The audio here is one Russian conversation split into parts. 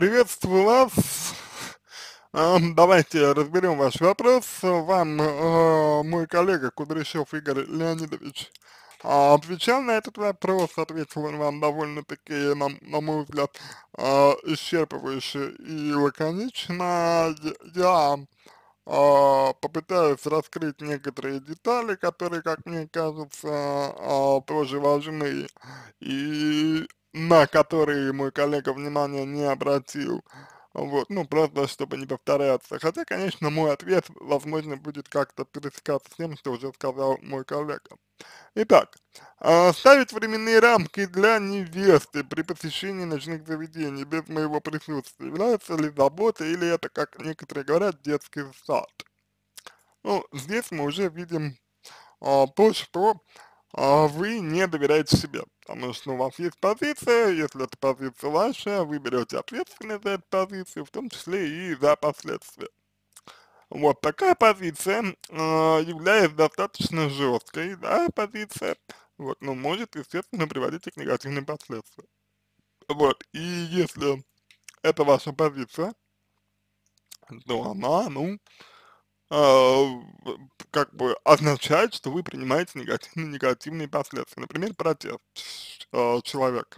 Приветствую вас. Давайте разберем ваш вопрос. Вам э, мой коллега Кудряшов Игорь Леонидович а, отвечал на этот вопрос, ответил он вам довольно-таки, на, на мой взгляд, а, исчерпывающе и лаконично. Я а, попытаюсь раскрыть некоторые детали, которые, как мне кажется, тоже важны и на которые мой коллега внимания не обратил. Вот, ну, просто чтобы не повторяться. Хотя, конечно, мой ответ, возможно, будет как-то пересекаться с тем, что уже сказал мой коллега. Итак, а, ставить временные рамки для невесты при посещении ночных заведений без моего присутствия является ли забота или это, как некоторые говорят, детский сад? Ну, здесь мы уже видим э, то, что а вы не доверяете себе, потому что у вас есть позиция, если эта позиция ваша, вы берете ответственность за эту позицию, в том числе и за последствия. Вот такая позиция э, является достаточно жесткой, да, позиция, вот, но может, естественно, приводить к негативным последствиям. Вот, и если это ваша позиция, то она, ну, э, как бы означает, что вы принимаете негативные, негативные последствия. Например, протест э, человек.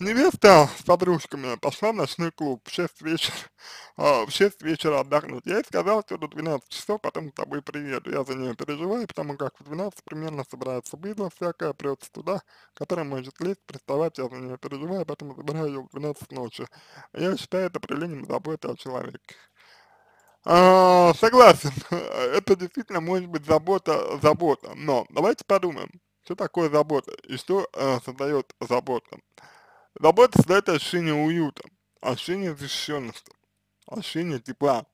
Невеста с подружками пошла в ночной клуб в 6 вечера, э, в 6 вечера отдохнуть. Я ей сказал, что до 12 часов потом с тобой приеду. Я за нее переживаю, потому как в 12 примерно собирается быдло всякое, прется туда, которое может лезть, приставать. Я за нее переживаю, поэтому забираю ее в 12 ночи. Я считаю это проявлением заботы о человеке. А, согласен, это действительно может быть забота, забота, но давайте подумаем, что такое забота и что а, создает забота. Забота создает ощущение уюта, ощущение защищенности, ощущение тепла.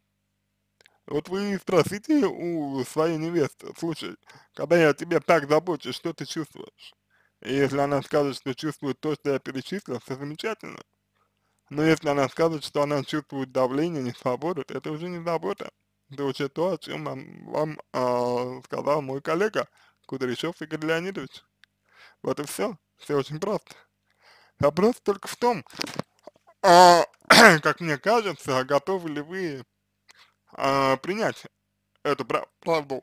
Вот вы спросите у своей невесты, слушай, когда я о тебе так забочусь, что ты чувствуешь? И если она скажет, что чувствует то, что я перечислил, все замечательно. Но если она скажет, что она чувствует давление, не свободу, это уже не забота. Это уже то, о чем вам, вам а, сказал мой коллега Кудряшов Игорь Леонидович. Вот и все. Все очень просто. Вопрос только в том, а, как мне кажется, а готовы ли вы а, принять эту правду?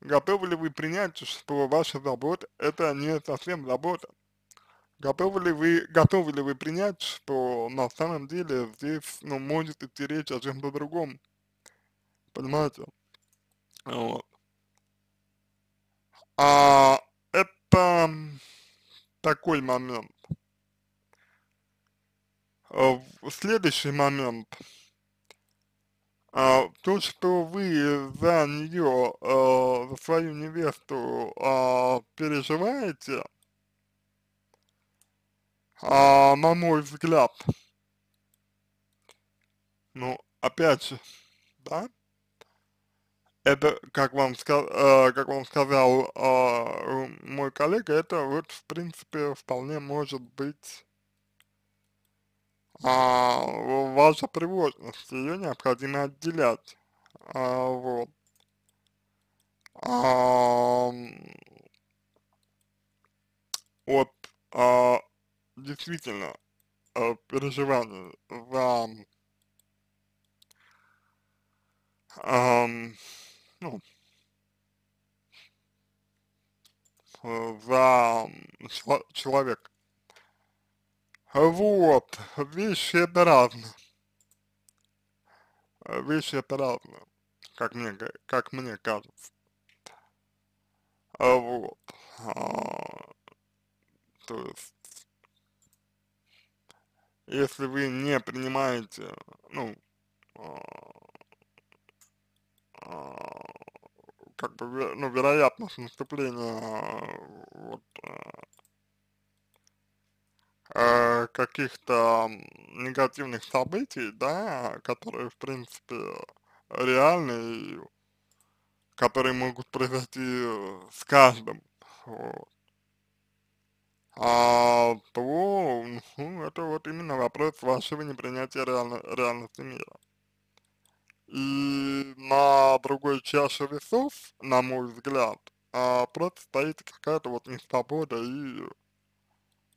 Готовы ли вы принять, что ваша забота это не совсем забота? Готовы ли вы, готовы ли вы принять, что на самом деле здесь, ну, может идти речь о чем-то другом? Понимаете? Вот. А это такой момент. А следующий момент. А то, что вы за нее, э, за свою невесту а, переживаете, а, на мой взгляд, ну, опять же, да, это, как вам, э, как вам сказал а, мой коллега, это вот, в принципе, вполне может быть а, ваша тревожность, ее необходимо отделять, а, вот. А, действительно э, переживание за ну, э, ну, за человек. Вот, вещи это разное. Вещи это разное, как мне, как мне кажется. А вот. А, то есть, если вы не принимаете, ну, а, а, как бы, ну, вероятность наступления а, вот, э, каких-то негативных событий, да, которые, в принципе, реальны которые могут произойти с каждым, вот а, то ну, это вот именно вопрос вашего непринятия реально, реальности мира. И на другой чаше весов, на мой взгляд, а, просто стоит какая-то вот несвобода и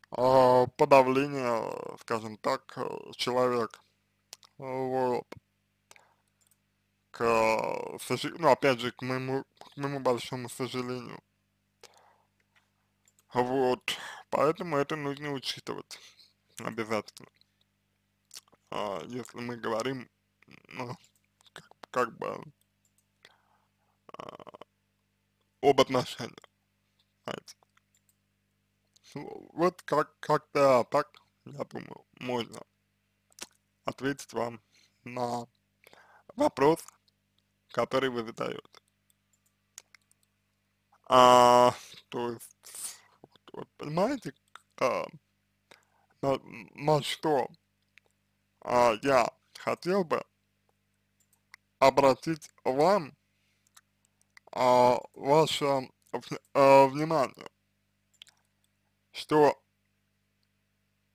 а, подавление, скажем так, человека. Вот. К, ну, опять же, к моему, к моему большому сожалению. Вот. Поэтому это нужно учитывать обязательно. А, если мы говорим, ну, как, как бы а, об отношениях. Ну, вот как-то как, как а, так, я думаю, можно ответить вам на вопрос, который вы задаете. А, то есть Понимаете, э, на, на что э, я хотел бы обратить вам э, ваше э, внимание, что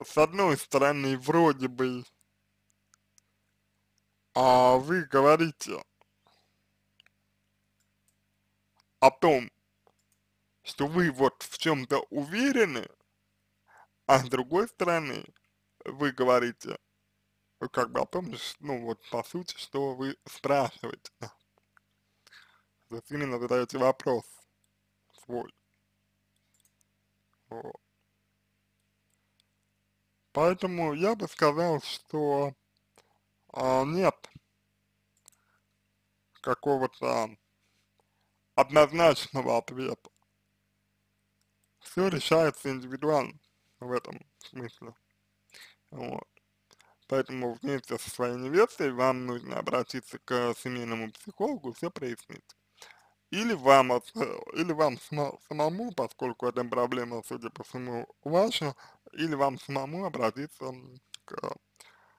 с одной стороны вроде бы а вы говорите о том, что вы вот в чем-то уверены, а с другой стороны вы говорите, как бы а помнишь, ну вот по сути, что вы спрашиваете. То есть именно задаете вопрос свой. Вот. Поэтому я бы сказал, что а, нет какого-то однозначного ответа. Все решается индивидуально в этом смысле. Вот. Поэтому вместе со своей невестой вам нужно обратиться к семейному психологу, все прояснить. Или вам, или вам самому, поскольку эта проблема, судя по всему, ваша, или вам самому обратиться к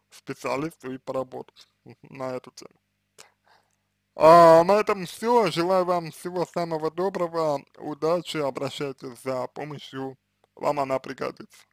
специалисту и поработать на эту тему. А, на этом все. Желаю вам всего самого доброго, удачи, обращайтесь за помощью, вам она пригодится.